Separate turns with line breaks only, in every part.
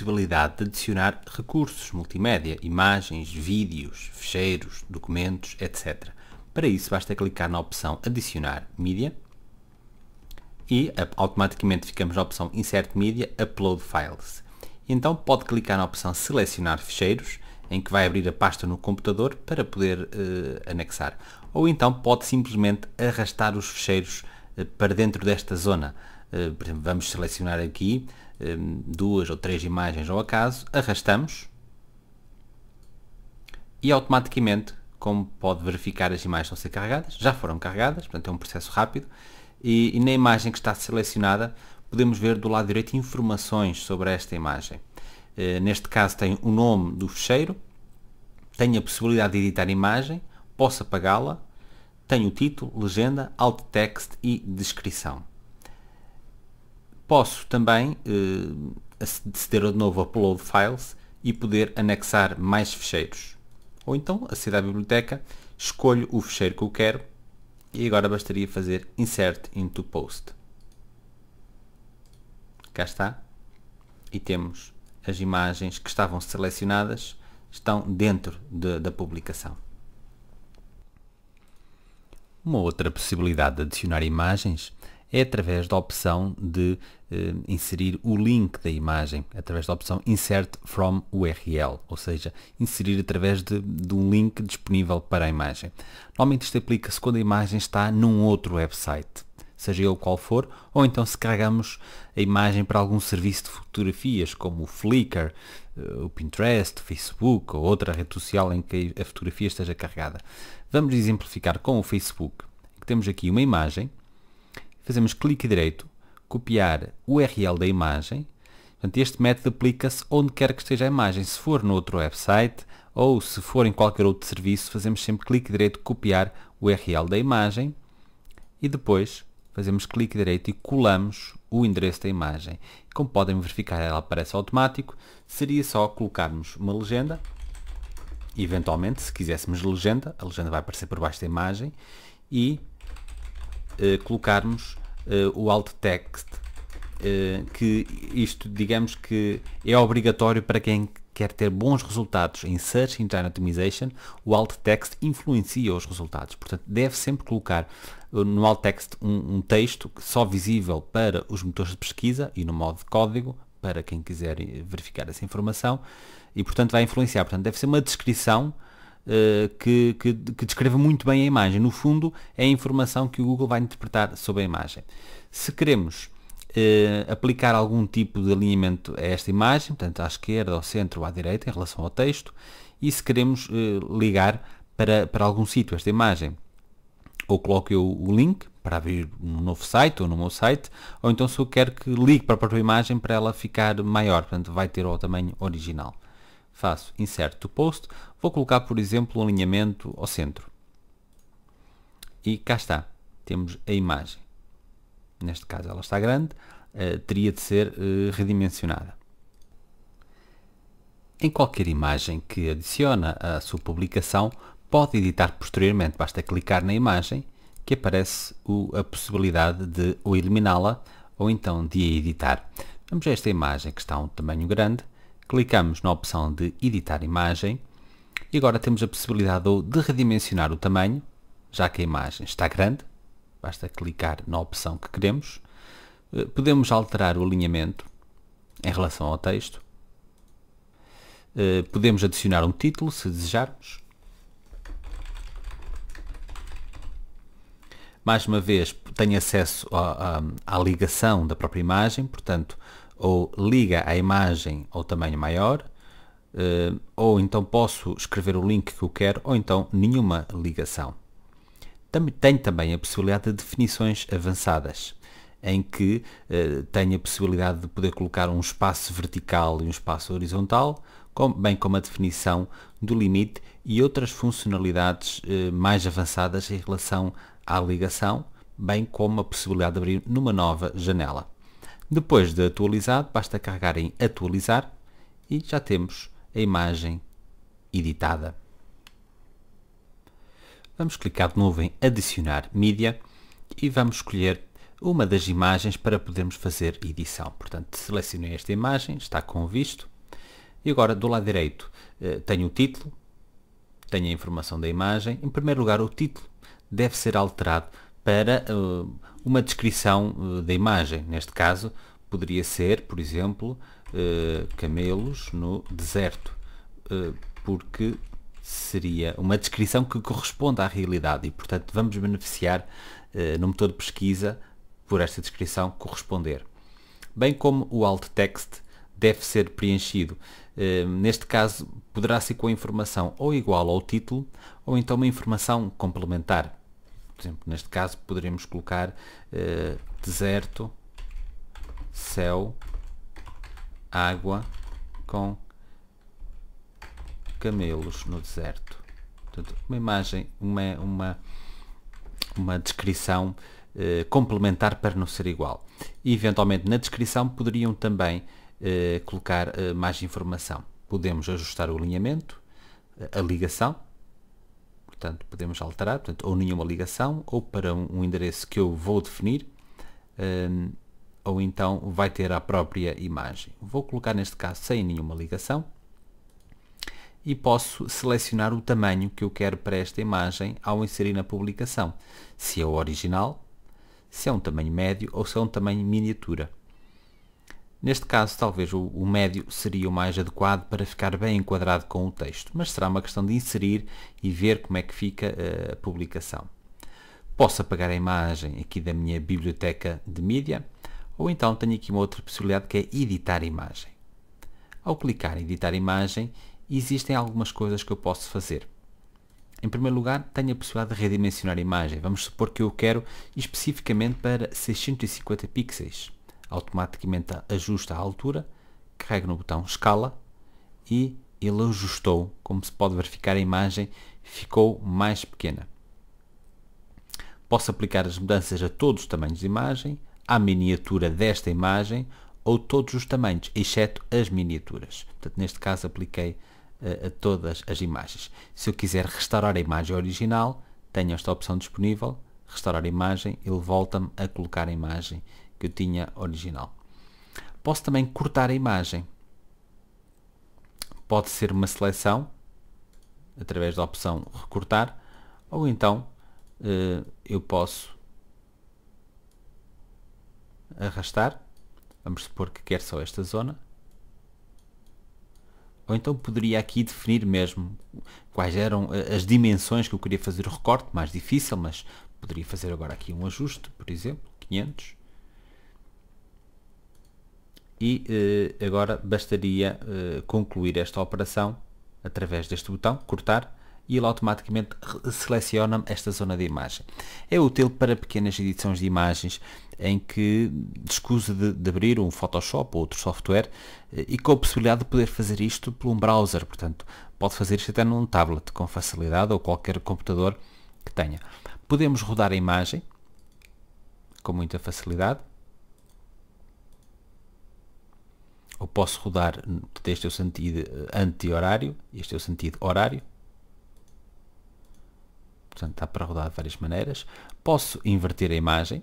possibilidade de adicionar recursos multimédia, imagens, vídeos, fecheiros, documentos, etc. Para isso basta clicar na opção Adicionar Mídia e automaticamente ficamos na opção Insert mídia, Upload Files. Então pode clicar na opção Selecionar Ficheiros, em que vai abrir a pasta no computador para poder eh, anexar. Ou então pode simplesmente arrastar os ficheiros eh, para dentro desta zona. Eh, vamos selecionar aqui Hum, duas ou três imagens ao acaso, arrastamos e automaticamente, como pode verificar, as imagens estão a ser carregadas, já foram carregadas, portanto é um processo rápido, e, e na imagem que está selecionada podemos ver do lado direito informações sobre esta imagem. Eh, neste caso tem o nome do fecheiro, tem a possibilidade de editar a imagem, posso apagá-la, tem o título, legenda, alt text e descrição. Posso também uh, eh, aceder de novo a Upload Files e poder anexar mais fecheiros. Ou então, aceder à biblioteca, escolho o fecheiro que eu quero e agora bastaria fazer Insert into Post. Cá está. E temos as imagens que estavam selecionadas estão dentro de, da publicação. Uma outra possibilidade de adicionar imagens é através da opção de eh, inserir o link da imagem, através da opção Insert from URL, ou seja, inserir através de, de um link disponível para a imagem. Normalmente isto aplica-se quando a imagem está num outro website seja ele qual for, ou então se carregamos a imagem para algum serviço de fotografias, como o Flickr, eh, o Pinterest, o Facebook ou outra rede social em que a fotografia esteja carregada. Vamos exemplificar com o Facebook, temos aqui uma imagem fazemos clique direito, copiar o URL da imagem. Portanto, este método aplica-se onde quer que esteja a imagem. Se for no outro website ou se for em qualquer outro serviço, fazemos sempre clique direito, copiar o URL da imagem e depois fazemos clique direito e colamos o endereço da imagem. Como podem verificar, ela aparece automático. Seria só colocarmos uma legenda. Eventualmente, se quiséssemos legenda, a legenda vai aparecer por baixo da imagem e eh, colocarmos eh, o alt text, eh, que isto, digamos que é obrigatório para quem quer ter bons resultados em Search Engine Optimization, o alt text influencia os resultados. Portanto, deve sempre colocar no alt text um, um texto só visível para os motores de pesquisa e no modo de código para quem quiser verificar essa informação e portanto vai influenciar. Portanto, deve ser uma descrição eh, que, que, que descreva muito bem a imagem. No fundo, é a informação que o Google vai interpretar sobre a imagem. Se queremos Uh, aplicar algum tipo de alinhamento a esta imagem, portanto à esquerda, ao centro ou à direita em relação ao texto, e se queremos uh, ligar para, para algum sítio esta imagem, ou coloco eu o link para abrir um novo site ou no meu site, ou então se eu quero que ligue para a própria imagem para ela ficar maior, portanto vai ter o tamanho original faço insert o post, vou colocar por exemplo um alinhamento ao centro. E cá está, temos a imagem. Neste caso ela está grande, eh, teria de ser eh, redimensionada. Em qualquer imagem que adiciona à sua publicação, pode editar posteriormente. Basta clicar na imagem que aparece a possibilidade de ou eliminá-la ou então de a editar. Vamos a esta imagem que está a um tamanho grande Clicamos na opção de editar imagem e agora temos a possibilidade de redimensionar o tamanho, já que a imagem está grande, basta clicar na opção que queremos. Eh, podemos alterar o alinhamento em relação ao texto. Eh, podemos adicionar um título se desejarmos. Mais uma vez, tenho acesso à, ligação da própria imagem, portanto, ou liga a imagem ao tamanho maior, eh, ou então posso escrever o link que eu quero, ou então nenhuma ligação. Tem também a possibilidade de definições avançadas, em que eh, tenho a possibilidade de poder colocar um espaço vertical e um espaço horizontal, bem como a definição do limite e outras funcionalidades eh, mais avançadas em relação à ligação, bem como a possibilidade de abrir numa nova janela. Depois de atualizado, basta carregar em atualizar e já temos a imagem editada. Vamos clicar de novo em adicionar mídia e vamos escolher uma das imagens para podermos fazer edição. Portanto, selecionei esta imagem, está com visto. E agora do lado direito eh, tenho o título, tenho a informação da imagem. Em primeiro lugar, o título deve ser alterado para uh, uma descrição uh, da imagem. Neste caso, poderia ser, por exemplo, eh, camelos no deserto, porque seria uma descrição que corresponde à realidade e, portanto, vamos beneficiar no motor de pesquisa por esta descrição corresponder. Bem como o alt text deve ser preenchido. Neste caso, poderá ser com a informação ou igual ao título ou então uma informação complementar. Por exemplo, neste caso poderíamos colocar eh, deserto, céu, água com camelos no deserto. Portanto, uma imagem, uma, uma, uma descrição eh, complementar para não ser igual. E eventualmente na descrição poderiam também eh, colocar mais informação. Podemos ajustar o alinhamento, a ligação, portanto podemos alterar, portanto, ou nenhuma ligação, ou para um endereço que eu vou definir, um, ou então vai ter a própria imagem. Vou colocar neste caso sem nenhuma ligação e posso selecionar o tamanho que eu quero para esta imagem ao inserir na publicação, se é o original, se é um tamanho médio ou se é um tamanho miniatura. Neste caso, talvez o, o, médio seria o mais adequado para ficar bem enquadrado com o texto, mas será uma questão de inserir e ver como é que fica eh, a publicação. Posso apagar a imagem aqui da minha biblioteca de mídia, ou então tenho aqui uma outra possibilidade que é editar imagem. Ao clicar em editar imagem, existem algumas coisas que eu posso fazer. Em primeiro lugar, tenho a possibilidade de redimensionar a imagem. Vamos supor que eu quero especificamente para 650 pixels automaticamente ajusta a altura, carrega no botão escala e ele ajustou, como se pode verificar a imagem ficou mais pequena. Posso aplicar as mudanças a todos os tamanhos de imagem, à miniatura desta imagem ou todos os tamanhos, exceto as miniaturas. Portanto, neste caso apliquei uh, a todas as imagens. Se eu quiser restaurar a imagem original, tenho esta opção disponível, restaurar a imagem, ele volta-me a colocar a imagem que eu tinha original. Posso também cortar a imagem. Pode ser uma seleção, através da opção recortar, ou então eh, eu posso arrastar. Vamos supor que quer só esta zona. Ou então poderia aqui definir mesmo quais eram eh, as dimensões que eu queria fazer o recorte, mais difícil, mas poderia fazer agora aqui um ajuste, por exemplo, 500 e eh, agora bastaria eh, concluir esta operação através deste botão, cortar, e ele automaticamente seleciona esta zona de imagem. É útil para pequenas edições de imagens em que descuso de, de, abrir um Photoshop ou outro software eh, e com a possibilidade de poder fazer isto por um browser, portanto pode fazer isto até num tablet com facilidade ou qualquer computador que tenha. Podemos rodar a imagem com muita facilidade eu posso rodar, este é o sentido eh, anti-horário, este é o sentido horário, portanto está para rodar de várias maneiras, posso inverter a imagem,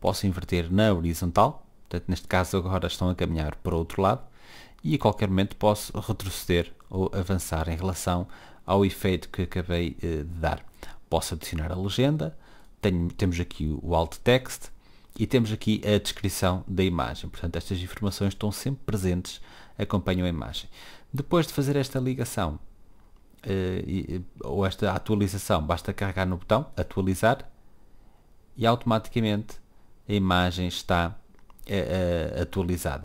posso inverter na horizontal, portanto neste caso agora estão a caminhar para o outro lado, e a qualquer momento posso retroceder ou avançar em relação ao efeito que acabei eh, de dar. Posso adicionar a legenda, tenho, temos aqui o alt text, e temos aqui a descrição da imagem. Portanto, estas informações estão sempre presentes, acompanham a imagem. Depois de fazer esta ligação eh, eh, ou esta atualização, basta carregar no botão atualizar e automaticamente a imagem está eh, atualizada.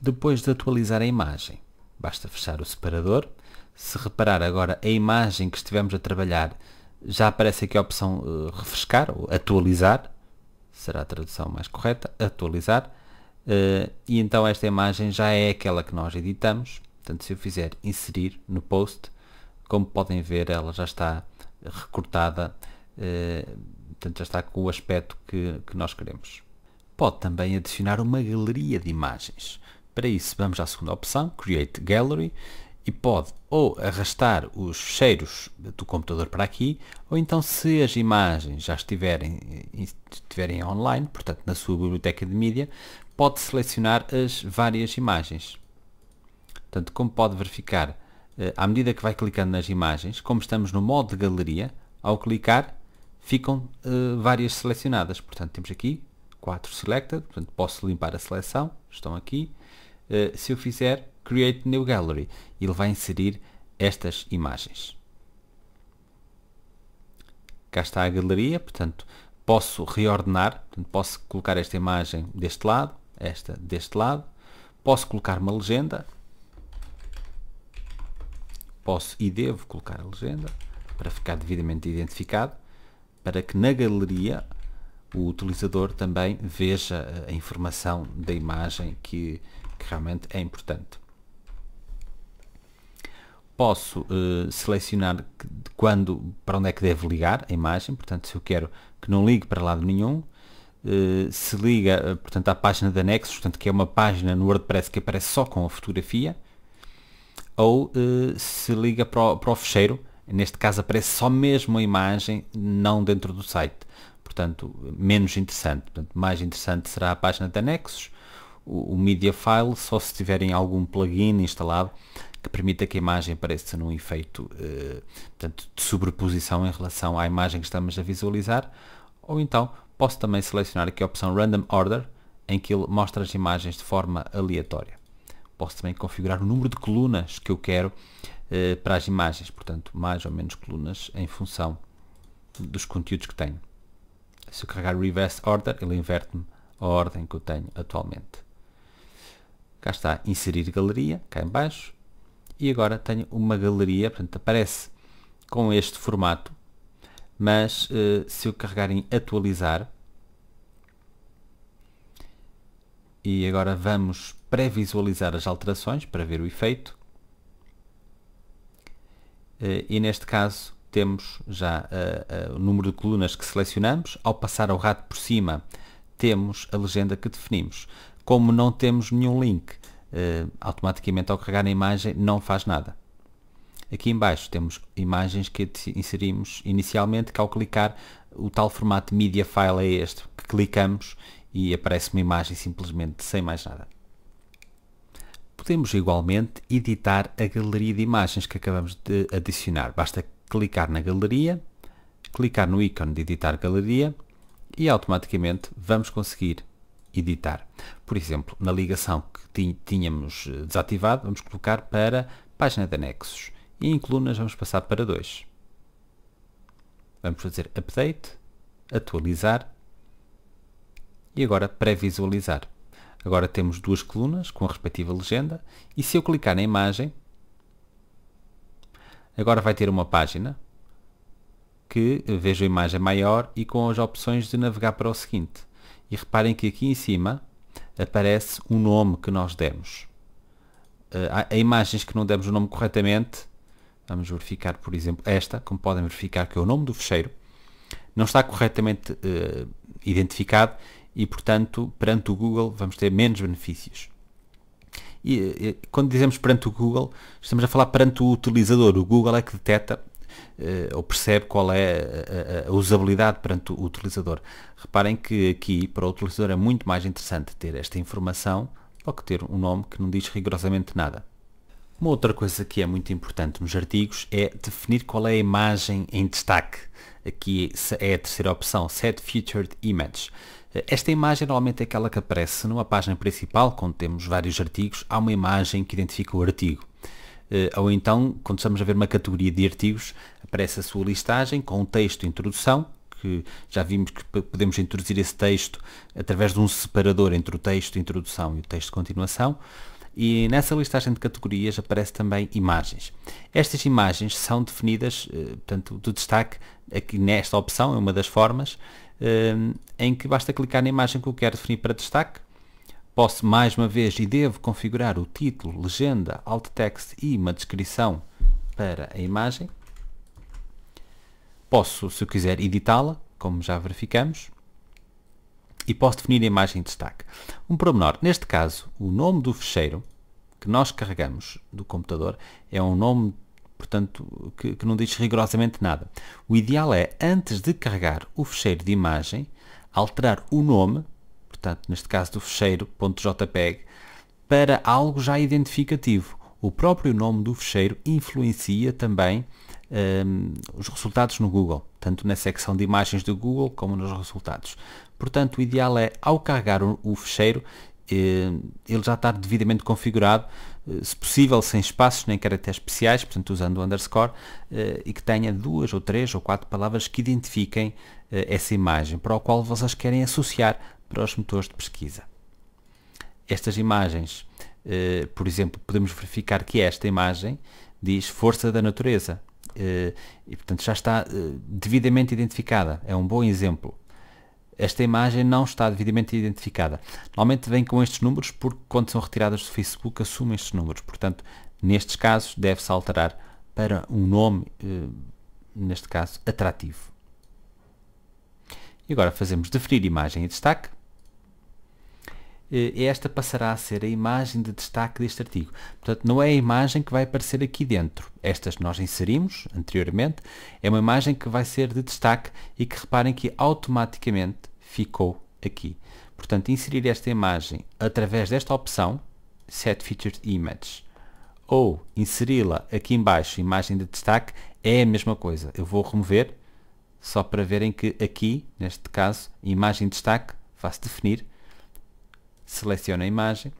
Depois de atualizar a imagem, basta fechar o separador. Se reparar agora a imagem que estivemos a trabalhar, já aparece aqui a opção refrescar ou atualizar será a tradução mais correta, atualizar, uh, e então esta imagem já é aquela que nós editamos, portanto se eu fizer inserir no post, como podem ver ela já está recortada, uh, portanto já está com o aspecto que, que nós queremos. Pode também adicionar uma galeria de imagens. Para isso vamos à segunda opção, Create Gallery, e pode ou arrastar os cheiros do computador para aqui, ou então se as imagens já estiverem, eh, estiverem online, portanto na sua biblioteca de mídia, pode selecionar as várias imagens. Portanto, como pode verificar, eh, à medida que vai clicando nas imagens, como estamos no modo de galeria, ao clicar ficam eh, várias selecionadas. Portanto, temos aqui 4 selected, portanto posso limpar a seleção, estão aqui. se eu fizer Create New Gallery. Ele vai inserir estas imagens. Cá está a galeria, portanto, posso reordenar, portanto, posso colocar esta imagem deste lado, esta deste lado, posso colocar uma legenda, posso e devo colocar a legenda para ficar devidamente identificado, para que na galeria o utilizador também veja eh, a informação da imagem que, que realmente é importante posso uh, selecionar quando, para onde é que deve ligar a imagem, portanto se eu quero que não ligue para lado nenhum, uh, se liga eh, portanto, à página de anexos, portanto, que é uma página no WordPress que aparece só com a fotografia, ou uh, se liga para o, para o fecheiro, neste caso aparece só mesmo a imagem, não dentro do site. Portanto, menos interessante. Portanto, mais interessante será a página de anexos, o, o media file só se tiverem algum plugin instalado que permita que a imagem apareça num efeito eh, portanto, de sobreposição em relação à imagem que estamos a visualizar, ou então posso também selecionar aqui a opção Random Order, em que ele mostra as imagens de forma aleatória. Posso também configurar o número de colunas que eu quero eh, para as imagens, portanto, mais ou menos colunas em função dos conteúdos que tenho. Se eu carregar Reverse Order, ele inverte-me a ordem que eu tenho atualmente cá está, inserir galeria, cá em baixo, e agora tenho uma galeria, portanto aparece com este formato, mas eh, se eu carregar em atualizar, e agora vamos pré-visualizar as alterações para ver o efeito, eh, e neste caso temos já eh, o número de colunas que selecionamos, ao passar o rato por cima temos a legenda que definimos como não temos nenhum link, eh, automaticamente ao carregar na imagem não faz nada. Aqui embaixo temos imagens que inserimos inicialmente, que ao clicar o tal formato media file é este, que clicamos e aparece uma imagem simplesmente sem mais nada. Podemos igualmente editar a galeria de imagens que acabamos de adicionar. Basta clicar na galeria, clicar no ícone de editar galeria e automaticamente vamos conseguir editar. Por exemplo, na ligação que tínhamos eh, desativado, vamos colocar para página de anexos e em colunas vamos passar para 2. Vamos fazer update, atualizar e agora pré-visualizar. Agora temos duas colunas com a respectiva legenda e se eu clicar na imagem, agora vai ter uma página que eh, vejo a imagem maior e com as opções de navegar para o seguinte. E reparem que aqui em cima aparece um nome que nós demos. Eh, há, há imagens que não demos o nome corretamente. Vamos verificar, por exemplo, esta, como podem verificar que é o nome do fecheiro. Não está corretamente uh, identificado e, portanto, perante o Google vamos ter menos benefícios. E, e, eh, quando dizemos perante o Google, estamos a falar perante o utilizador. O Google é que detecta eh, ou percebe qual é a, usabilidade perante o utilizador. Reparem que aqui para o utilizador é muito mais interessante ter esta informação do que ter um nome que não diz rigorosamente nada. Uma outra coisa que é muito importante nos artigos é definir qual é a imagem em destaque. Aqui é a terceira opção, Set Featured Image. Eh, esta imagem normalmente é aquela que aparece numa página principal, quando temos vários artigos, há uma imagem que identifica o artigo. Eh, ou então, quando estamos a ver uma categoria de artigos, aparece a sua listagem com um texto introdução, que já vimos que podemos introduzir esse texto através de um separador entre o texto de introdução e o texto de continuação. E nessa listagem de categorias aparece também imagens. Estas imagens são definidas, eh, portanto, do destaque aqui nesta opção, é uma das formas, eh, em que basta clicar na imagem que eu quero definir para destaque, Posso mais uma vez e devo configurar o título, legenda, alt text e uma descrição para a imagem. Posso, se eu quiser, editá-la, como já verificamos. E posso definir a imagem de destaque. Um promenor. neste caso, o nome do fecheiro que nós carregamos do computador é um nome, portanto, que, que não diz rigorosamente nada. O ideal é, antes de carregar o fecheiro de imagem, alterar o nome portanto neste caso do fecheiro.jpg, .jpeg, para algo já identificativo. O próprio nome do fecheiro influencia também um, os resultados no Google, tanto na secção de imagens do Google como nos resultados. Portanto, o ideal é, ao carregar o, o fecheiro, hum, ele já está devidamente configurado, eh, se possível sem espaços nem caracteres especiais, portanto usando o underscore, eh, e que tenha duas ou três ou quatro palavras que identifiquem eh, essa imagem, para o qual vocês querem associar para os motores de pesquisa. Estas imagens, eh, por exemplo, podemos verificar que esta imagem diz força da natureza eh, e, portanto, já está eh, devidamente identificada. É um bom exemplo. Esta imagem não está devidamente identificada. Normalmente vem com estes números porque quando são retiradas do Facebook assumem estes números. Portanto, nestes casos deve-se alterar para um nome, eh, neste caso, atrativo. E agora fazemos deferir imagem e destaque. Eh, esta passará a ser a imagem de destaque deste artigo. Portanto, não é a imagem que vai aparecer aqui dentro. Estas nós inserimos anteriormente, é uma imagem que vai ser de destaque e que reparem que automaticamente ficou aqui. Portanto, inserir esta imagem através desta opção, Set Featured Image, ou inseri-la aqui embaixo, imagem de destaque, é a mesma coisa. Eu vou remover, só para verem que aqui, neste caso, imagem de destaque, faço definir, seleciona a imagem,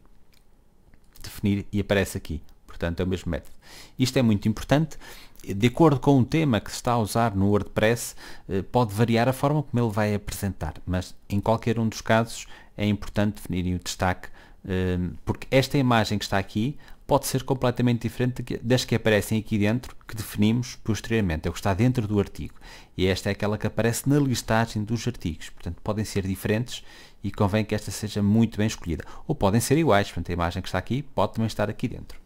definir e aparece aqui. Portanto, é o mesmo método. Isto é muito importante. De acordo com o tema que se está a usar no WordPress, eh, pode variar a forma como ele vai apresentar, mas em qualquer um dos casos é importante definir o destaque, eh, porque esta imagem que está aqui pode ser completamente diferente das que aparecem aqui dentro, que definimos posteriormente, é o que está dentro do artigo. E esta é aquela que aparece na listagem dos artigos. Portanto, podem ser diferentes e convém que esta seja muito bem escolhida. Ou podem ser iguais, portanto, a imagem que está aqui pode também estar aqui dentro.